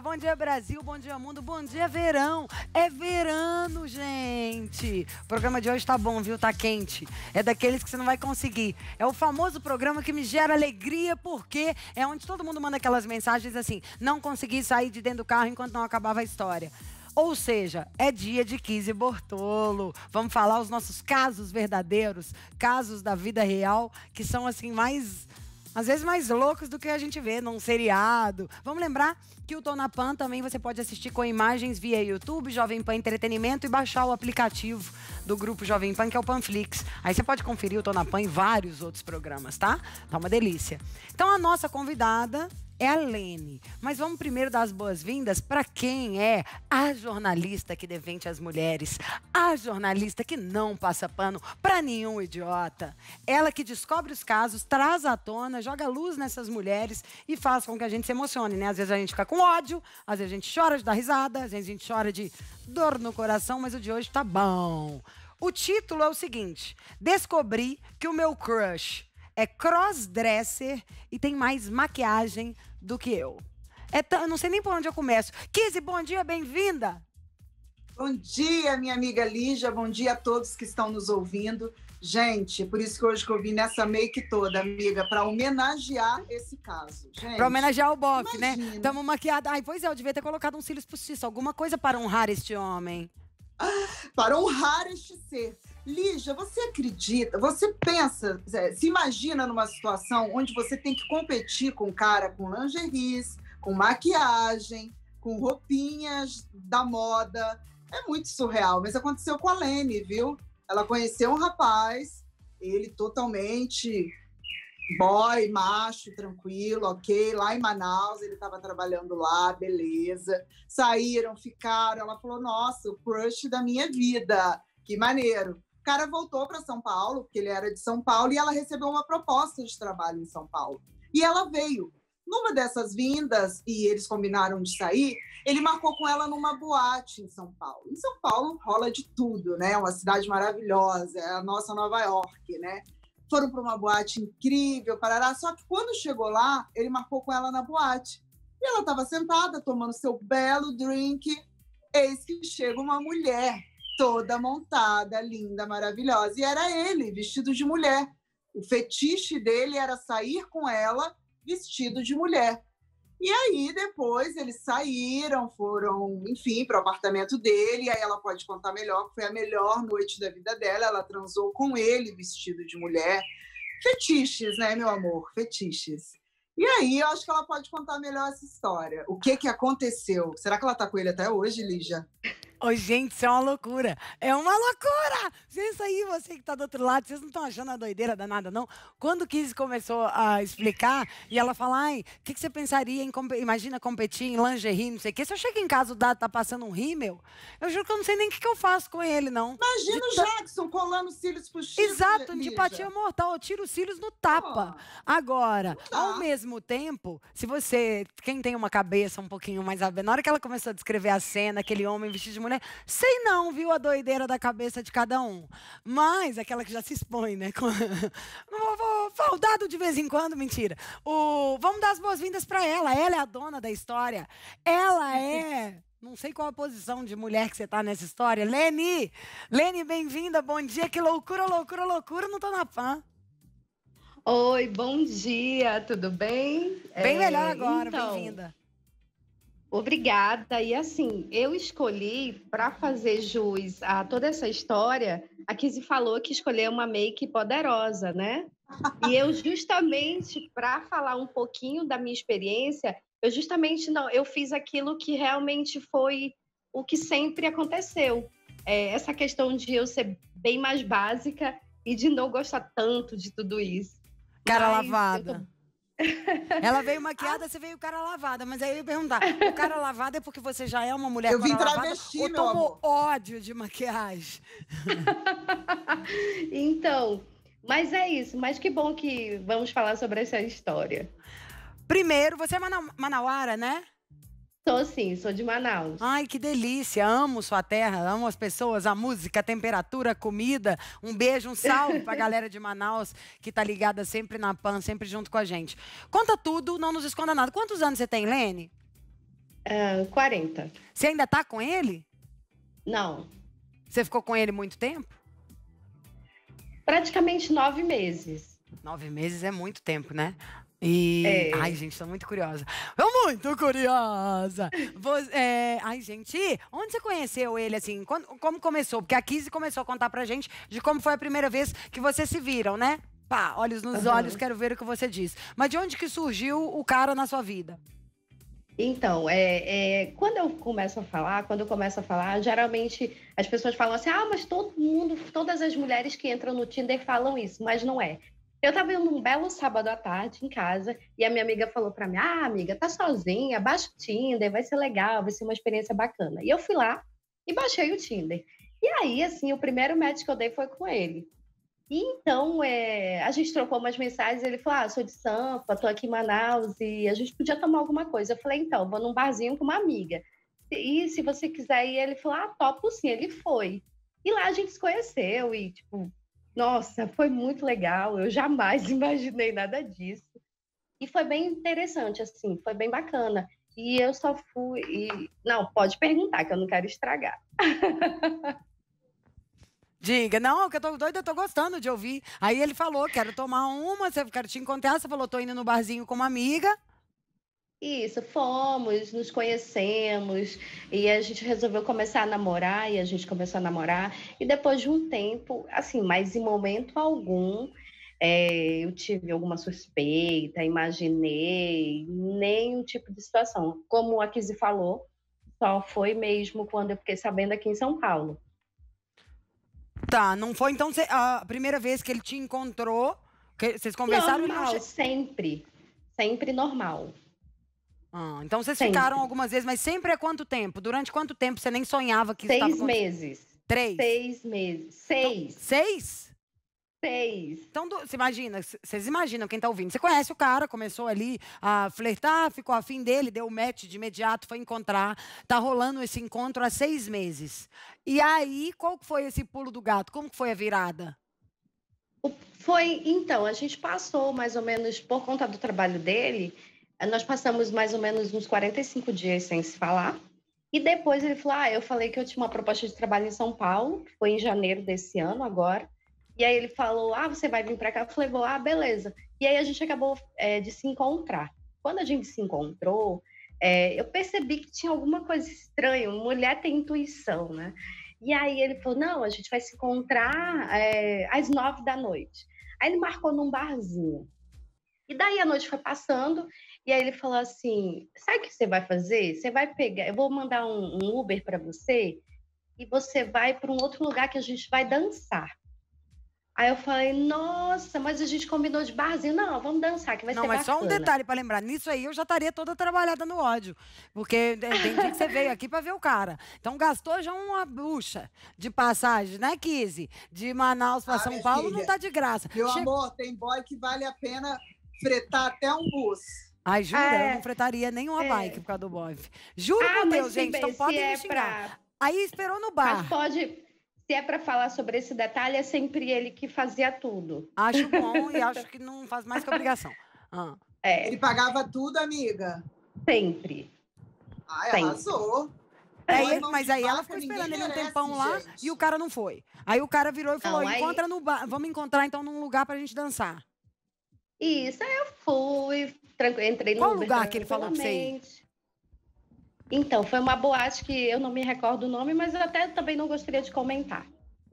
bom dia Brasil, bom dia mundo, bom dia verão. É verano, gente. O programa de hoje tá bom, viu? Tá quente. É daqueles que você não vai conseguir. É o famoso programa que me gera alegria porque é onde todo mundo manda aquelas mensagens assim: "Não consegui sair de dentro do carro enquanto não acabava a história". Ou seja, é dia de 15 Bortolo. Vamos falar os nossos casos verdadeiros, casos da vida real, que são assim mais às vezes mais loucos do que a gente vê num seriado. Vamos lembrar que o Dona Pan também você pode assistir com imagens via YouTube, Jovem Pan Entretenimento e baixar o aplicativo do grupo Jovem Pan, que é o Panflix. Aí você pode conferir o Dona Pan e vários outros programas, tá? Tá uma delícia. Então a nossa convidada é a Lene. Mas vamos primeiro dar as boas-vindas para quem é a jornalista que devente as mulheres, a jornalista que não passa pano para nenhum idiota. Ela que descobre os casos, traz à tona, joga luz nessas mulheres e faz com que a gente se emocione, né? Às vezes a gente fica com ódio, às vezes a gente chora de dar risada, às vezes a gente chora de dor no coração, mas o de hoje tá bom. O título é o seguinte: Descobri que o meu crush é crossdresser e tem mais maquiagem do que eu. É eu não sei nem por onde eu começo. Kizzy, bom dia, bem-vinda! Bom dia, minha amiga Lígia. Bom dia a todos que estão nos ouvindo. Gente, por isso que hoje que eu vim nessa make toda, amiga, para homenagear esse caso. Para homenagear o Boff, né? Estamos maquiada. Ai, pois é, eu devia ter colocado uns cílios postiços, alguma coisa para honrar este homem. Ah, para honrar este ser. Lígia, você acredita, você pensa, é, se imagina numa situação onde você tem que competir com um cara com lingeries, com maquiagem, com roupinhas da moda, é muito surreal, mas aconteceu com a Lene, viu? Ela conheceu um rapaz, ele totalmente boy, macho, tranquilo, ok. Lá em Manaus, ele estava trabalhando lá, beleza. Saíram, ficaram. Ela falou: Nossa, o crush da minha vida, que maneiro. O cara voltou para São Paulo, porque ele era de São Paulo, e ela recebeu uma proposta de trabalho em São Paulo. E ela veio. Numa dessas vindas, e eles combinaram de sair, ele marcou com ela numa boate em São Paulo. Em São Paulo rola de tudo, né? Uma cidade maravilhosa, é a nossa Nova York, né? Foram para uma boate incrível, parará. Só que quando chegou lá, ele marcou com ela na boate. E ela estava sentada, tomando seu belo drink. Eis que chega uma mulher, toda montada, linda, maravilhosa. E era ele, vestido de mulher. O fetiche dele era sair com ela vestido de mulher. E aí depois eles saíram, foram, enfim, para o apartamento dele. E aí ela pode contar melhor que foi a melhor noite da vida dela. Ela transou com ele vestido de mulher. Fetiches, né, meu amor? Fetiches. E aí eu acho que ela pode contar melhor essa história. O que que aconteceu? Será que ela está com ele até hoje, Lígia? Oh, gente, isso é uma loucura. É uma loucura! Isso aí, você que está do outro lado, vocês não estão achando a doideira danada, não? Quando Kizzy começou a explicar e ela fala, ai, o que, que, você pensaria em, imagina, competir em lingerie, não sei o quê. Se eu chego em casa, o Dado tá passando um rímel, eu juro que eu não sei nem o que, que eu faço com ele, não. Imagina de o Jackson colando os cílios pro Chico. Exato, de patia mortal. Eu tiro os cílios no tapa. Oh. Agora, tá. ao mesmo tempo, se você, quem tem uma cabeça um pouquinho mais aberta, na hora que ela começou a descrever a cena, aquele homem vestido de mulher. Né? Sei não, viu a doideira da cabeça de cada um. Mas aquela que já se expõe, né? vou faldado de vez em quando, mentira. O, vamos dar as boas-vindas para ela. Ela é a dona da história. Ela é. Não sei qual a posição de mulher que você está nessa história. Leni! Leni, bem-vinda, bom dia. Que loucura, loucura, loucura, não tô na PAN. Oi, bom dia, tudo bem? Bem é, melhor agora, então, bem-vinda. Obrigada. E assim, eu escolhi para fazer jus a toda essa história, a Kizzy falou que escolheu uma make poderosa, né? E eu justamente para falar um pouquinho da minha experiência, eu justamente não, eu fiz aquilo que realmente foi o que sempre aconteceu. É, essa questão de eu ser bem mais básica e de não gostar tanto de tudo isso. Cara Mas lavada. Ela veio ah. maquiada, você veio o cara lavada. Mas aí eu ia perguntar: o cara lavado é porque você já é uma mulher Eu vim travesti, lavada, meu ou tomou ódio de maquiagem? então, mas é isso. Mas que bom que vamos falar sobre essa história. Primeiro, você é mana manauara, né? Sou sim, sou de Manaus. Ai, que delícia! Amo sua terra, amo as pessoas, a música, a temperatura, a comida. Um beijo, um salve pra galera de Manaus que tá ligada sempre na PAN, sempre junto com a gente. Conta tudo, não nos esconda nada. Quantos anos você tem, Lene? Uh, ah, 40. Você ainda tá com ele? Não. Você ficou com ele muito tempo? Praticamente nove meses. Nove meses é muito tempo, né? E. É. Ai, gente, tô muito curiosa. Eu muito curiosa! Você, é... Ai, gente, onde você conheceu ele, assim? Quando, como começou? Porque a Kizzy começou a contar pra gente de como foi a primeira vez que vocês se viram, né? Pá, olhos nos uhum. olhos, quero ver o que você diz. Mas de onde que surgiu o cara na sua vida? Então, é, é, quando eu começo a falar, quando eu começo a falar, geralmente as pessoas falam assim, ah, mas todo mundo, todas as mulheres que entram no Tinder falam isso, mas não é. Eu tava indo um belo sábado à tarde em casa e a minha amiga falou para mim: Ah, amiga, tá sozinha, baixa o Tinder, vai ser legal, vai ser uma experiência bacana. E eu fui lá e baixei o Tinder. E aí, assim, o primeiro match que eu dei foi com ele. E então, é, a gente trocou umas mensagens. Ele falou: Ah, sou de Sampa, tô aqui em Manaus e a gente podia tomar alguma coisa. Eu falei: Então, vou num barzinho com uma amiga. E se você quiser ir, ele falou: Ah, topo sim. Ele foi. E lá a gente se conheceu e, tipo, nossa, foi muito legal. Eu jamais imaginei nada disso. E foi bem interessante, assim, foi bem bacana. E eu só fui. E... Não, pode perguntar, que eu não quero estragar. Diga, não, que eu tô doida, eu tô gostando de ouvir. Aí ele falou, quero tomar uma, quero te encontrar. Você falou, tô indo no barzinho com uma amiga. Isso, fomos, nos conhecemos e a gente resolveu começar a namorar e a gente começou a namorar. E depois de um tempo, assim, mas em momento algum, é, eu tive alguma suspeita, imaginei, nenhum tipo de situação. Como a Kizzy falou, só foi mesmo quando eu fiquei sabendo aqui em São Paulo. Tá, não foi então a primeira vez que ele te encontrou? Que vocês conversaram? Normal, sempre. Sempre normal. Ah, então vocês sempre. ficaram algumas vezes, mas sempre é quanto tempo? Durante quanto tempo você nem sonhava que Seis estava meses. Três? Seis meses. Seis. Então, seis? Seis. Então, você imagina, vocês imaginam quem está ouvindo. Você conhece o cara, começou ali a flertar, ficou afim dele, deu o match de imediato, foi encontrar. Tá rolando esse encontro há seis meses. E aí, qual foi esse pulo do gato? Como foi a virada? Foi, então, a gente passou mais ou menos por conta do trabalho dele, nós passamos mais ou menos uns 45 dias sem se falar. E depois ele falou: Ah, eu falei que eu tinha uma proposta de trabalho em São Paulo, foi em janeiro desse ano agora. E aí ele falou: Ah, você vai vir para cá? Eu falei: Vou, ah, beleza. E aí a gente acabou é, de se encontrar. Quando a gente se encontrou, é, eu percebi que tinha alguma coisa estranha. Mulher tem intuição, né? E aí ele falou: Não, a gente vai se encontrar é, às nove da noite. Aí ele marcou num barzinho. E daí a noite foi passando e aí ele falou assim: sabe o que você vai fazer? Você vai pegar, eu vou mandar um, um Uber para você e você vai para um outro lugar que a gente vai dançar. Aí eu falei, nossa, mas a gente combinou de barzinho. Não, vamos dançar, que vai não, ser bacana. Não, mas só um detalhe para lembrar. Nisso aí eu já estaria toda trabalhada no ódio. Porque tem dia que você veio aqui para ver o cara. Então gastou já uma bucha de passagem, né, Kizzy? De Manaus para ah, São Paulo filha, não tá de graça. Meu amor, tem boy que vale a pena fretar até um bus. Ai, jura? É. Eu não fretaria nenhuma é. bike por causa do bofe. Juro ah, por Deus, gente. Então podem é me xingar. Pra... Aí esperou no bar. Mas pode se é para falar sobre esse detalhe, é sempre ele que fazia tudo. Acho bom e acho que não faz mais que obrigação. Ah. É. Ele pagava tudo, amiga? Sempre. Ai, sempre. arrasou. É, ele, mas aí ela ficou esperando ele um tempão lá gente. e o cara não foi. Aí o cara virou e falou: não, encontra no bar, vamos encontrar então num lugar pra gente dançar. Isso, aí eu fui, tranquilo, entrei no Qual Uber lugar que ele falou pra você Então, foi uma boate que eu não me recordo o nome, mas eu até também não gostaria de comentar.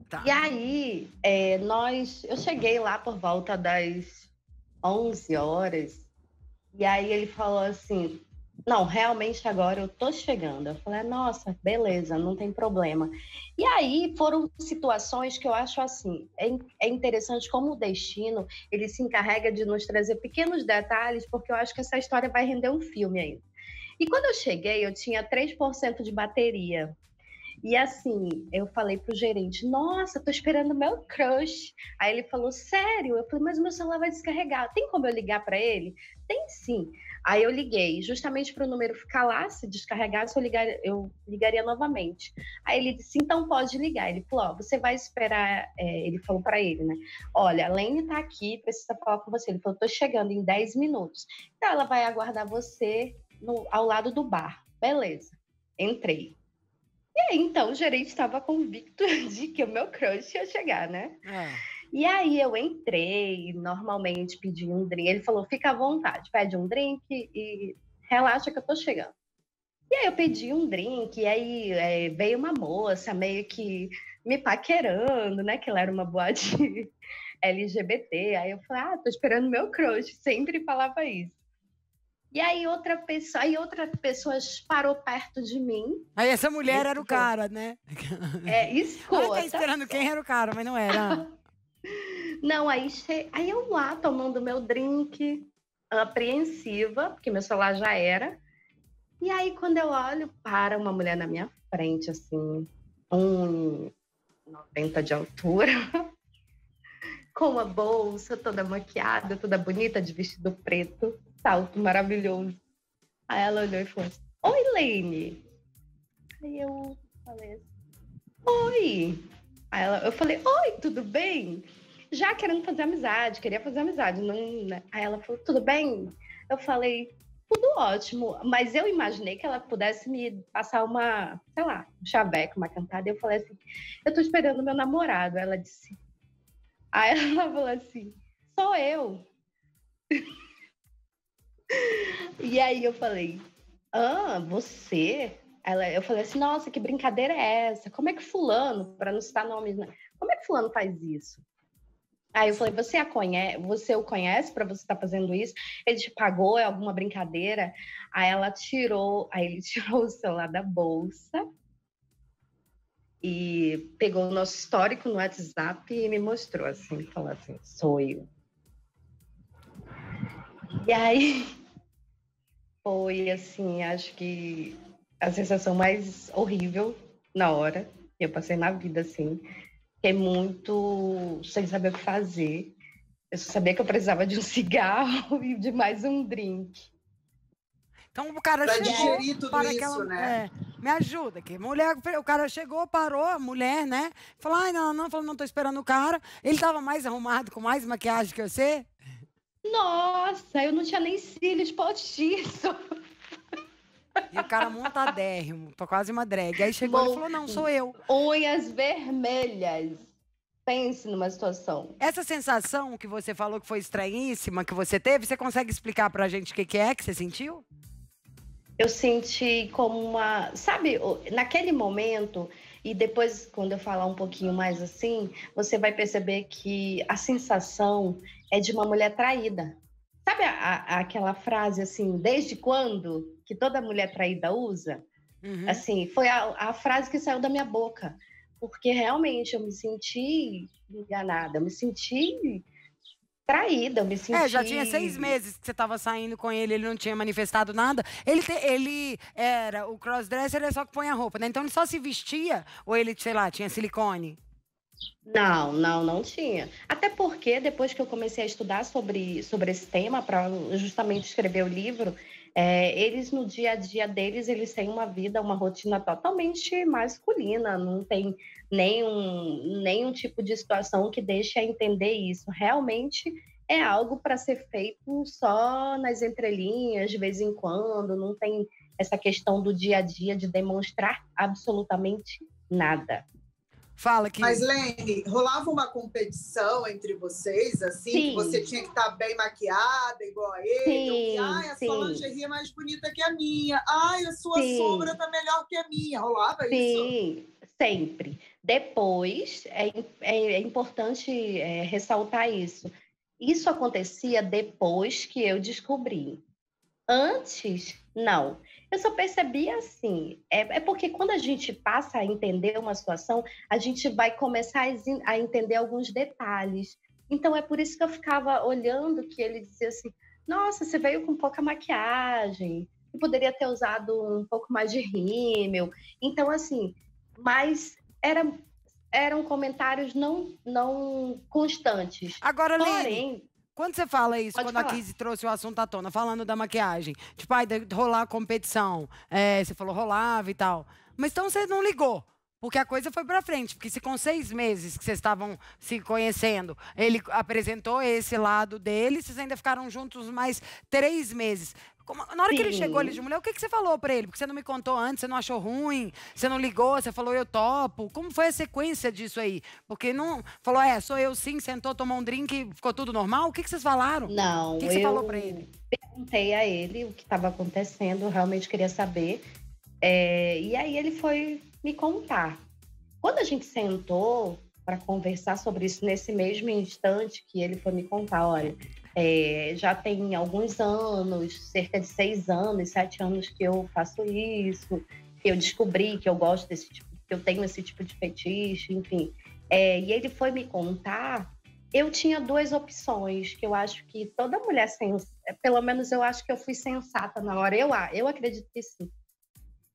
Tá. E aí, é, nós, eu cheguei lá por volta das 11 horas, e aí ele falou assim: não, realmente agora eu tô chegando. Eu falei, nossa, beleza, não tem problema. E aí foram situações que eu acho assim, é, é interessante como o destino, ele se encarrega de nos trazer pequenos detalhes, porque eu acho que essa história vai render um filme ainda. E quando eu cheguei, eu tinha 3% de bateria. E assim, eu falei pro gerente, nossa, tô esperando meu crush. Aí ele falou, sério? Eu falei, mas meu celular vai descarregar. Tem como eu ligar para ele? Tem sim. Aí eu liguei, justamente para o número ficar lá, se descarregasse, eu, ligar, eu ligaria novamente. Aí ele disse, então pode ligar. Ele falou, ó, você vai esperar, é, ele falou para ele, né? Olha, a Lene está aqui, precisa falar com você. Ele falou, estou chegando em 10 minutos. Então ela vai aguardar você no, ao lado do bar. Beleza, entrei. E aí, então, o gerente estava convicto de que o meu crush ia chegar, né? É. E aí eu entrei, normalmente pedi um drink. Ele falou: fica à vontade, pede um drink e relaxa que eu tô chegando. E aí eu pedi um drink, e aí é, veio uma moça meio que me paquerando, né? Que ela era uma boate LGBT. Aí eu falei, ah, tô esperando meu crush. Sempre falava isso. E aí outra pessoa, aí outra pessoa parou perto de mim. Aí essa mulher era o cara, né? É, escota. Eu ah, tava tá esperando quem era o cara, mas não era. Não, aí, che... aí eu lá tomando meu drink, apreensiva, porque meu celular já era. E aí, quando eu olho, para uma mulher na minha frente, assim, um de altura, com uma bolsa, toda maquiada, toda bonita, de vestido preto, salto maravilhoso. Aí ela olhou e falou: assim, Oi, Lene. Aí eu falei assim: Oi. Aí ela, eu falei, oi, tudo bem? Já querendo fazer amizade, queria fazer amizade. Não, né? Aí ela falou, tudo bem? Eu falei, tudo ótimo. Mas eu imaginei que ela pudesse me passar uma, sei lá, um chaveco, uma cantada. Eu falei assim, eu tô esperando meu namorado. Ela disse. Aí ela falou assim, sou eu. e aí eu falei, ah, você? Ela, eu falei assim, nossa, que brincadeira é essa? Como é que fulano, para não citar nomes, né? como é que fulano faz isso? Aí eu falei, você a conhece, você o conhece para você estar tá fazendo isso? Ele te pagou, é alguma brincadeira? Aí ela tirou, aí ele tirou o celular da bolsa e pegou o nosso histórico no WhatsApp e me mostrou assim, falou assim, sou eu. E aí foi assim, acho que a sensação mais horrível na hora que eu passei na vida, assim. Fiquei é muito sem saber o que fazer. Eu só sabia que eu precisava de um cigarro e de mais um drink. Então o cara pra chegou digerir tudo para isso, aquela, né? É, me ajuda aqui. Mulher, o cara chegou, parou, a mulher, né? Falou, ai, não, não, falou, não tô esperando o cara. Ele tava mais arrumado, com mais maquiagem que você? Nossa, eu não tinha nem cílios postiço. E o cara montadérrimo, tô quase uma drag. Aí chegou e falou: não, sou eu. Unhas vermelhas. Pense numa situação. Essa sensação que você falou que foi estranhíssima, que você teve, você consegue explicar pra gente o que, que é que você sentiu? Eu senti como uma. Sabe, naquele momento, e depois, quando eu falar um pouquinho mais assim, você vai perceber que a sensação é de uma mulher traída. Sabe a, a, aquela frase assim, desde quando? que toda mulher traída usa, uhum. assim, foi a, a frase que saiu da minha boca. Porque realmente eu me senti enganada, eu me senti traída, eu me senti... É, já tinha seis meses que você estava saindo com ele, ele não tinha manifestado nada. Ele, te, ele era, o crossdresser é só que põe a roupa, né? Então ele só se vestia ou ele, sei lá, tinha silicone? Não, não, não tinha. Até porque depois que eu comecei a estudar sobre, sobre esse tema, para justamente escrever o livro, é, eles no dia a dia deles, eles têm uma vida, uma rotina totalmente masculina, não tem nenhum, nenhum tipo de situação que deixe a entender isso. Realmente é algo para ser feito só nas entrelinhas, de vez em quando, não tem essa questão do dia a dia de demonstrar absolutamente nada. Fala que. Mas, Lene, rolava uma competição entre vocês, assim, sim. que você tinha que estar tá bem maquiada, igual a ele. Sim, que, Ai, a sim. sua lingerie é mais bonita que a minha. Ai, a sua sim. sombra tá melhor que a minha. Rolava isso? Sim, sempre. Depois, é, é, é importante é, ressaltar isso. Isso acontecia depois que eu descobri. Antes, não. Eu só percebi assim, é, é, porque quando a gente passa a entender uma situação, a gente vai começar a, a entender alguns detalhes. Então é por isso que eu ficava olhando que ele dizia assim: "Nossa, você veio com pouca maquiagem, você poderia ter usado um pouco mais de rímel". Então assim, mas era eram comentários não não constantes. Agora, Porém, Lene, quando você fala isso, Pode quando falar. a Kizzy trouxe o assunto à tona, falando da maquiagem, tipo, ai, ah, rolar competição, é, você falou rolava e tal. Mas então você não ligou. Porque a coisa foi pra frente. Porque se com seis meses que vocês estavam se conhecendo, ele apresentou esse lado dele, vocês ainda ficaram juntos mais três meses. Como, na hora Sim. que ele chegou ali de mulher, o que, que você falou para ele? Porque você não me contou antes, você não achou ruim, você não ligou, você falou eu topo. Como foi a sequência disso aí? Porque não falou, é, sou eu sim, sentou, tomou um drink, ficou tudo normal? O que, que vocês falaram? Não. O que, que você falou para ele? Perguntei a ele o que estava acontecendo, realmente queria saber. É, e aí ele foi me contar. Quando a gente sentou para conversar sobre isso nesse mesmo instante que ele foi me contar, olha, é, já tem alguns anos, cerca de seis anos, sete anos que eu faço isso, que eu descobri que eu gosto desse tipo, que eu tenho esse tipo de fetiche, enfim. É, e ele foi me contar. Eu tinha duas opções que eu acho que toda mulher, sens... É, pelo menos eu acho que eu fui sensata na hora. Eu, eu acredito que sim.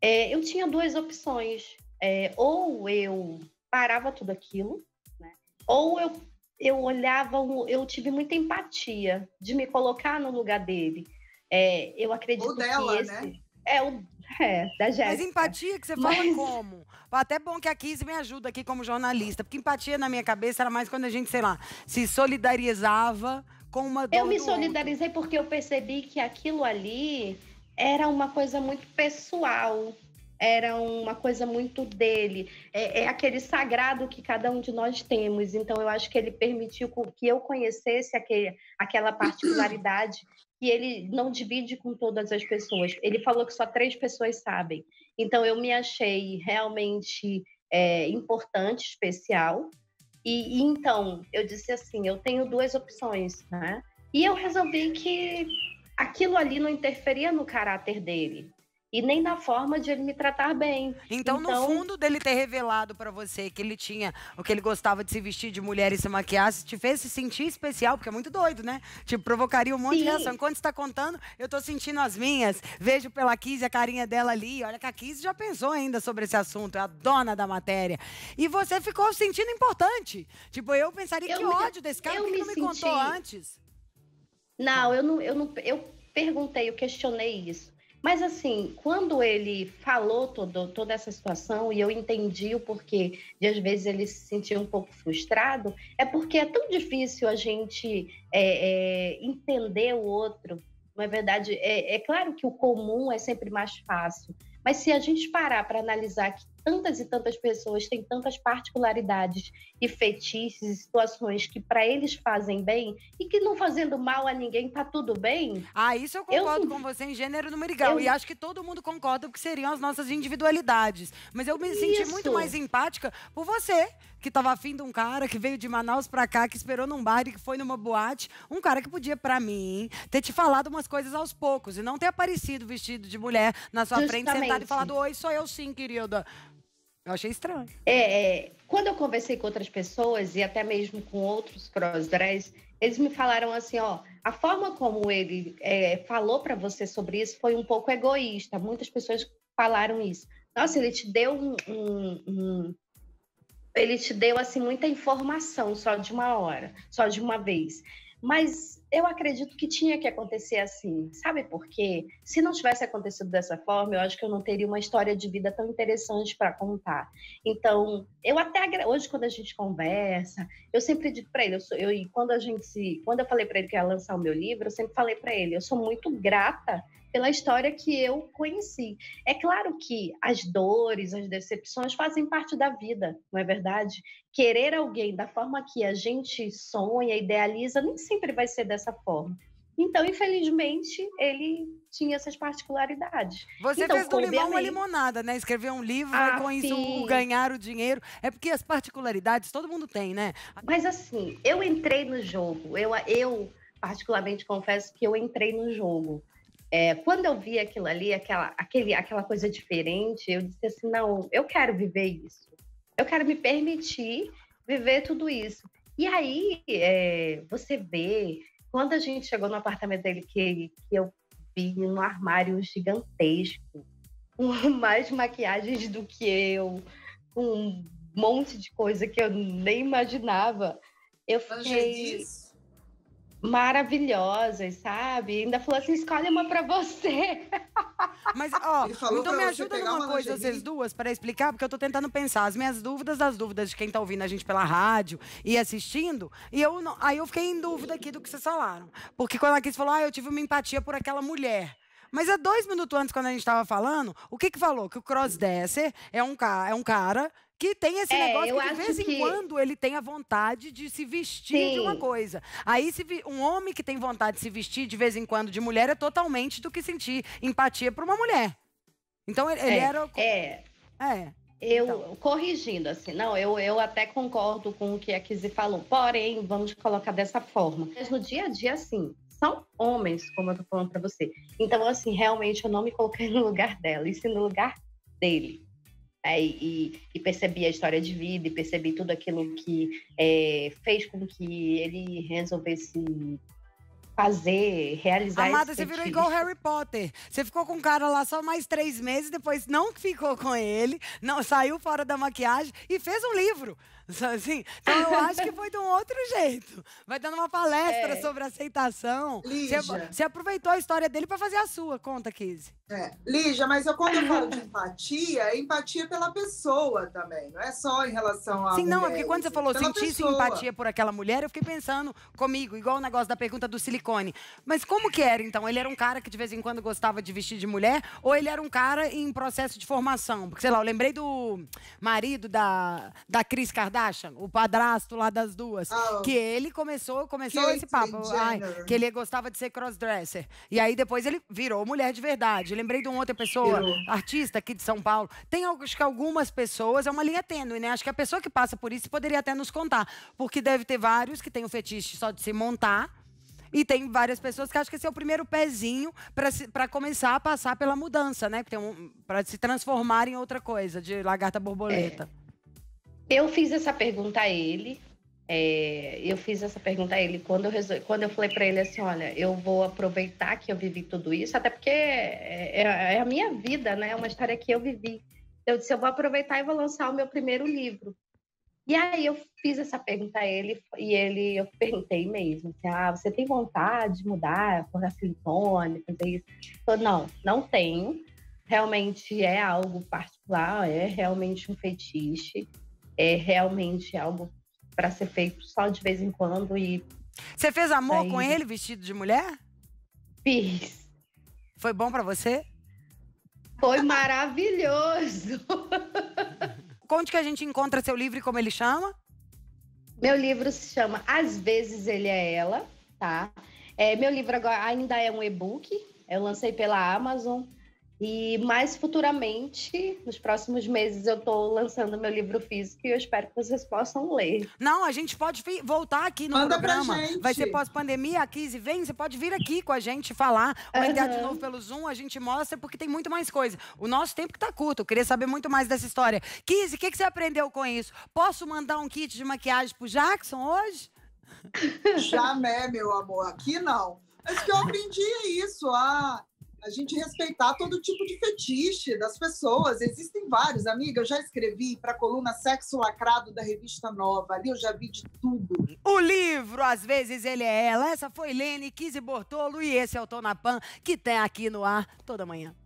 É, eu tinha duas opções. É, ou eu parava tudo aquilo, né? ou eu eu olhava, eu tive muita empatia de me colocar no lugar dele. É, eu acredito Ou dela, que né? esse... né? É, o, é, da Jéssica. Mas empatia que você fala Mas... como? Até bom que a Kise me ajuda aqui como jornalista, porque empatia na minha cabeça era mais quando a gente, sei lá, se solidarizava com uma dor Eu me solidarizei outro. porque eu percebi que aquilo ali era uma coisa muito pessoal, era uma coisa muito dele. É, é, aquele sagrado que cada um de nós temos. Então, eu acho que ele permitiu que eu conhecesse aquele, aquela particularidade que ele não divide com todas as pessoas. Ele falou que só três pessoas sabem. Então, eu me achei realmente é, importante, especial. E, e então, eu disse assim: eu tenho duas opções, né? E eu resolvi que aquilo ali não interferia no caráter dele e nem na forma de ele me tratar bem. Então, então no fundo dele ter revelado para você que ele tinha o que ele gostava de se vestir de mulher e se maquiar, se te fez se sentir especial, porque é muito doido, né? Te provocaria um monte Sim. de reação. você está contando, eu tô sentindo as minhas. Vejo pela Kizzy a carinha dela ali. Olha que a Kizzy já pensou ainda sobre esse assunto, é a dona da matéria. E você ficou sentindo importante. Tipo, eu pensaria eu que ódio desse cara, por não me senti... contou antes? Não, eu não, eu não, eu perguntei, eu questionei isso. Mas assim, quando ele falou todo, toda essa situação e eu entendi o porquê de às vezes ele se sentir um pouco frustrado, é porque é tão difícil a gente é, é, entender o outro. Na é verdade, é, é claro que o comum é sempre mais fácil, mas se a gente parar para analisar que tantas e tantas pessoas têm tantas particularidades e fetiches e situações que para eles fazem bem e que não fazendo mal a ninguém tá tudo bem. Ah, isso eu concordo eu, com você em gênero no Eu, e acho que todo mundo concorda que seriam as nossas individualidades. Mas eu me isso. senti muito mais empática por você, que tava afim de um cara que veio de Manaus pra cá, que esperou num bar e que foi numa boate. Um cara que podia, para mim, ter te falado umas coisas aos poucos e não ter aparecido vestido de mulher na sua Justamente. frente, sentado e falado: Oi, sou eu sim, querida. Eu achei estranho. É, é, quando eu conversei com outras pessoas e até mesmo com outros crossdress, eles me falaram assim, ó, a forma como ele é, falou para você sobre isso foi um pouco egoísta. Muitas pessoas falaram isso. Nossa, ele te deu um, um, um ele te deu assim muita informação só de uma hora, só de uma vez. Mas eu acredito que tinha que acontecer assim. Sabe por quê? Se não tivesse acontecido dessa forma, eu acho que eu não teria uma história de vida tão interessante para contar. Então, eu até hoje quando a gente conversa, eu sempre digo para ele, eu, sou, eu e quando a gente se, quando eu falei para ele que ia lançar o meu livro, eu sempre falei para ele, eu sou muito grata pela história que eu conheci. É claro que as dores, as decepções fazem parte da vida, não é verdade? Querer alguém da forma que a gente sonha, idealiza, nem sempre vai ser dessa dessa forma. Então, infelizmente, ele tinha essas particularidades. Você então, fez do limão uma limonada, né? Escrever um livro ah, com isso, ganhar o dinheiro. É porque as particularidades todo mundo tem, né? Mas assim, eu entrei no jogo. Eu, eu particularmente confesso que eu entrei no jogo. É, quando eu vi aquilo ali, aquela, aquele, aquela coisa diferente, eu disse assim, não, eu quero viver isso. Eu quero me permitir viver tudo isso. E aí, é, você vê quando a gente chegou no apartamento dele, que, que eu vi um armário gigantesco, com mais maquiagens do que eu, com um monte de coisa que eu nem imaginava, eu fiquei maravilhosas, sabe? Ainda falou assim: escolhe uma para você. Mas, ó, então me ajuda numa coisa, lingerie. vocês duas, para explicar, porque eu tô tentando pensar as minhas dúvidas, as dúvidas de quem tá ouvindo a gente pela rádio e assistindo. E eu não, aí eu fiquei em dúvida aqui do que vocês falaram. Porque quando a Cris falou, ah, eu tive uma empatia por aquela mulher. Mas há é dois minutos antes, quando a gente estava falando, o que que falou? Que o crossdresser é um, ca é um cara que tem esse é, negócio que de vez em quando ele tem a vontade de se vestir Sim. de uma coisa. Aí se vi... um homem que tem vontade de se vestir de vez em quando de mulher é totalmente do que sentir empatia por uma mulher. Então ele, é, era. É. É. Eu, então. corrigindo, assim, não, eu, eu até concordo com o que a Kizzy falou, porém, vamos colocar dessa forma. Mas no dia a dia, assim, são homens, como eu tô falando pra você. Então, assim, realmente eu não me coloquei no lugar dela, e sim no lugar dele é, e, e, percebi a história de vida e percebi tudo aquilo que é, fez com que ele resolvesse fazer, realizar Amada, você virou igual Harry Potter. Você ficou com o cara lá só mais três meses, depois não ficou com ele, não saiu fora da maquiagem e fez um livro. Assim, então eu acho que foi de um outro jeito. Vai dando uma palestra é. sobre aceitação. Você, você aproveitou a história dele para fazer a sua. Conta, Kizzy. É. Lígia, mas eu, quando eu falo de empatia, é empatia pela pessoa também, não é só em relação a. Sim, não, é porque quando você falou sentir simpatia por aquela mulher, eu fiquei pensando comigo, igual o negócio da pergunta do silicone. Mas como que era então? Ele era um cara que de vez em quando gostava de vestir de mulher ou ele era um cara em processo de formação? Porque sei lá, eu lembrei do marido da, da Cris Kardashian, o padrasto lá das duas, oh. que ele começou, começou esse papo, ai, que ele gostava de ser crossdresser. E aí depois ele virou mulher de verdade. Ele lembrei de uma outra pessoa, eu... artista aqui de São Paulo. Tem acho que algumas pessoas, é uma linha tênue, né? Acho que a pessoa que passa por isso poderia até nos contar. Porque deve ter vários que tem o fetiche só de se montar. E tem várias pessoas que acham que esse é o primeiro pezinho para começar a passar pela mudança, né? Um, para se transformar em outra coisa, de lagarta borboleta. É. Eu fiz essa pergunta a ele, é, eu fiz essa pergunta a ele quando eu, resol... quando eu falei para ele assim: olha, eu vou aproveitar que eu vivi tudo isso, até porque é, é, é, a minha vida, né? É uma história que eu vivi. Eu disse: eu vou aproveitar e vou lançar o meu primeiro livro. E aí eu fiz essa pergunta a ele e ele eu perguntei mesmo: assim, ah, você tem vontade de mudar, acordar silicone, fazer isso? Eu, não, não tenho. Realmente é algo particular, é realmente um fetiche, é realmente algo para ser feito só de vez em quando e. Você fez amor Daí... com ele vestido de mulher? Fiz. Foi bom para você? Foi maravilhoso. Conte que a gente encontra seu livro e como ele chama? Meu livro se chama Às vezes ele é ela, tá? É, meu livro agora ainda é um e-book. Eu lancei pela Amazon. E mais futuramente, nos próximos meses, eu estou lançando meu livro físico e eu espero que vocês possam ler. Não, a gente pode voltar aqui no Manda programa. Vai ser pós-pandemia, a crise vem, você pode vir aqui com a gente falar. Vai uhum. ter de novo pelo Zoom, a gente mostra, porque tem muito mais coisa. O nosso tempo que tá curto, eu queria saber muito mais dessa história. Kizzy, o que, que você aprendeu com isso? Posso mandar um kit de maquiagem pro Jackson hoje? Jamais, né, meu amor, aqui não. Mas que eu aprendi é isso, ah a gente respeitar todo tipo de fetiche das pessoas. Existem vários, amiga. Eu já escrevi para a coluna Sexo Lacrado da revista Nova. Ali eu já vi de tudo. O livro, às vezes, ele é ela. Essa foi Lene, Kise Bortolo e esse é o Tonapan, que tem aqui no ar toda manhã.